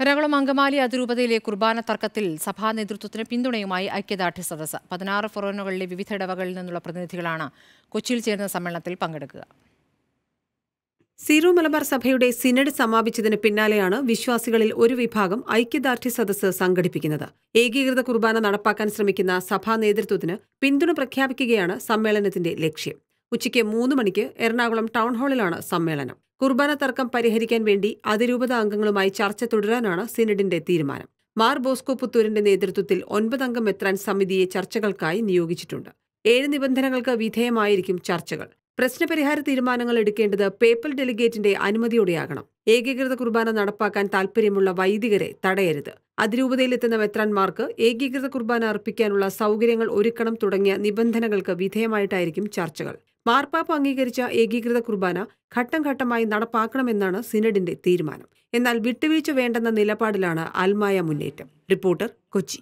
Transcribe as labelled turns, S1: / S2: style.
S1: എറണാകുളം അങ്കമാലി അതിരൂപതയിലെ കുർബാന തർക്കത്തിൽ സഭാ നേതൃത്വത്തിന് പിന്തുണയുമായി ഐക്യദാർഢ്യ സദസ് പതിനാറ് ഫൊറോനുകളിലെ വിവിധ ഇടവകളിൽ നിന്നുള്ള പ്രതിനിധികളാണ് കൊച്ചിയിൽ ചേർന്ന സമ്മേളനത്തിൽ പങ്കെടുക്കുക സീറോ മലബാർ സഭയുടെ സിനഡ് സമാപിച്ചതിന് പിന്നാലെയാണ് വിശ്വാസികളിൽ
S2: ഒരു വിഭാഗം ഐക്യദാർഢ്യ സദസ് സംഘടിപ്പിക്കുന്നത് ഏകീകൃത കുർബാന നടപ്പാക്കാൻ ശ്രമിക്കുന്ന സഭാ നേതൃത്വത്തിന് പിന്തുണ പ്രഖ്യാപിക്കുകയാണ് സമ്മേളനത്തിന്റെ ലക്ഷ്യം ഉച്ചയ്ക്ക് മൂന്ന് മണിക്ക് എറണാകുളം ടൗൺ ഹാളിലാണ് സമ്മേളനം കുർബാന തർക്കം പരിഹരിക്കാൻ വേണ്ടി അതിരൂപത അംഗങ്ങളുമായി ചർച്ച തുടരാനാണ് സിനഡിന്റെ തീരുമാനം മാർ ബോസ്കോ പുത്തൂരിന്റെ നേതൃത്വത്തിൽ ഒൻപതംഗം മെത്രാൻ സമിതിയെ ചർച്ചകൾക്കായി നിയോഗിച്ചിട്ടുണ്ട് ഏഴ് നിബന്ധനകൾക്ക് വിധേയമായിരിക്കും ചർച്ചകൾ പ്രശ്നപരിഹാര തീരുമാനങ്ങൾ എടുക്കേണ്ടത് പേപ്പൽ ഡെലിഗേറ്റിന്റെ അനുമതിയോടെയാകണം ഏകീകൃത കുർബാന നടപ്പാക്കാൻ താൽപ്പര്യമുള്ള വൈദികരെ തടയരുത് അതിരൂപതയിലെത്തുന്ന മെത്രാൻമാർക്ക് ഏകീകൃത കുർബാന അർപ്പിക്കാനുള്ള സൗകര്യങ്ങൾ ഒരുക്കണം തുടങ്ങിയ നിബന്ധനകൾക്ക് വിധേയമായിട്ടായിരിക്കും ചർച്ചകൾ മാർപ്പാപ്പ് അംഗീകരിച്ച ഏകീകൃത കുർബാന ഘട്ടം ഘട്ടമായി നടപ്പാക്കണമെന്നാണ് സിനഡിന്റെ തീരുമാനം എന്നാൽ വിട്ടുവീഴ്ച വേണ്ടെന്ന നിലപാടിലാണ് ആൽമായ മുന്നേറ്റം റിപ്പോർട്ടർ കൊച്ചി